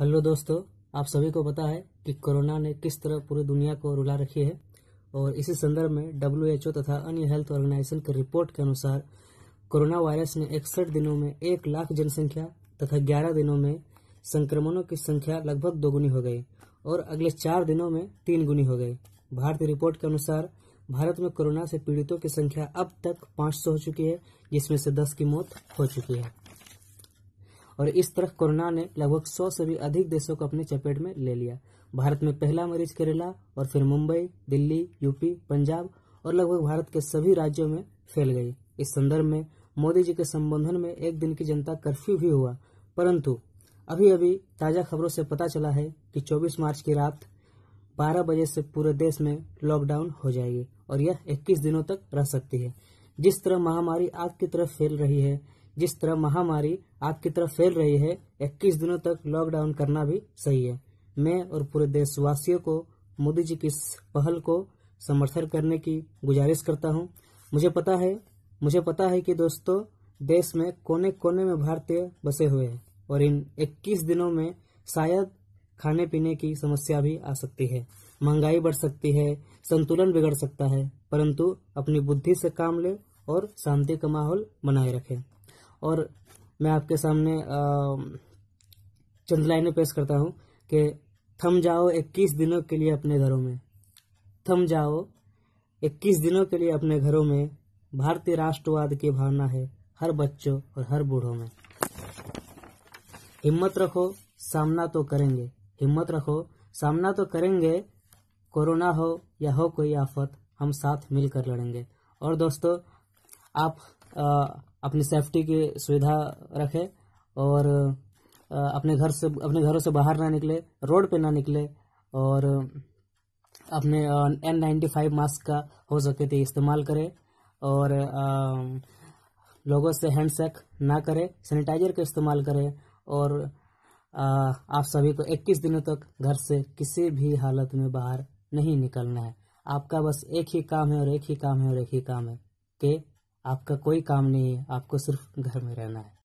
hello दोस्तों आप सभी को पता है कि कोरोना ने किस तरह पूरी दुनिया को रुला रखी है और इसी संदर्भ में डब्ल्यू तथा अन्य हेल्थ ऑर्गेनाइजेशन की रिपोर्ट के अनुसार कोरोना वायरस ने इकसठ दिनों में एक लाख जनसंख्या तथा ग्यारह दिनों में संक्रमणों की संख्या लगभग दोगुनी हो गई और अगले चार दिनों में तीन गुनी हो गई भारतीय रिपोर्ट के अनुसार भारत में कोरोना से पीड़ितों की संख्या अब तक पांच हो चुकी है जिसमें से दस की मौत हो चुकी है और इस तरह कोरोना ने लगभग सौ से भी अधिक देशों को अपनी चपेट में ले लिया भारत में पहला मरीज केरला और फिर मुंबई दिल्ली यूपी पंजाब और लगभग भारत के सभी राज्यों में फैल गई इस संदर्भ में मोदी जी के संबोधन में एक दिन की जनता कर्फ्यू भी हुआ परंतु अभी अभी ताज़ा खबरों से पता चला है कि 24 मार्च की रात 12 बजे से पूरे देश में लॉकडाउन हो जाएगी और यह 21 दिनों तक रह सकती है जिस तरह महामारी आग की तरफ फैल रही है जिस तरह महामारी आपकी तरफ फैल रही है 21 दिनों तक लॉकडाउन करना भी सही है मैं और पूरे देशवासियों को मोदी जी की इस पहल को समर्थन करने की गुजारिश करता हूं मुझे पता है मुझे पता है कि दोस्तों देश में कोने कोने में भारतीय बसे हुए हैं और इन 21 दिनों में शायद खाने पीने की समस्या भी आ सकती है महंगाई बढ़ सकती है संतुलन बिगड़ सकता है परंतु अपनी बुद्धि से काम लें और शांति का माहौल बनाए रखें और मैं आपके सामने चंद लाइनें पेश करता हूँ कि थम जाओ इक्कीस दिनों के लिए अपने घरों में थम जाओ इक्कीस दिनों के लिए अपने घरों में भारतीय राष्ट्रवाद की भावना है हर बच्चों और हर बूढ़ों में हिम्मत रखो सामना तो करेंगे हिम्मत रखो सामना तो करेंगे कोरोना हो या हो कोई आफत हम साथ मिलकर लड़ेंगे और दोस्तों आप आ, अपनी सेफ्टी की सुविधा रखें और अपने घर से अपने घरों से बाहर ना निकले रोड पे ना निकले और अपने एन नाइन्टी फाइव मास्क का हो सके तो इस्तेमाल करें और लोगों से हैंडसेक ना करें सैनिटाइजर का इस्तेमाल करें और आप सभी को 21 दिनों तक घर से किसी भी हालत में बाहर नहीं निकलना है आपका बस एक ही काम है और एक ही काम है और एक ही काम है कि आपका कोई काम नहीं है आपको सिर्फ घर में रहना है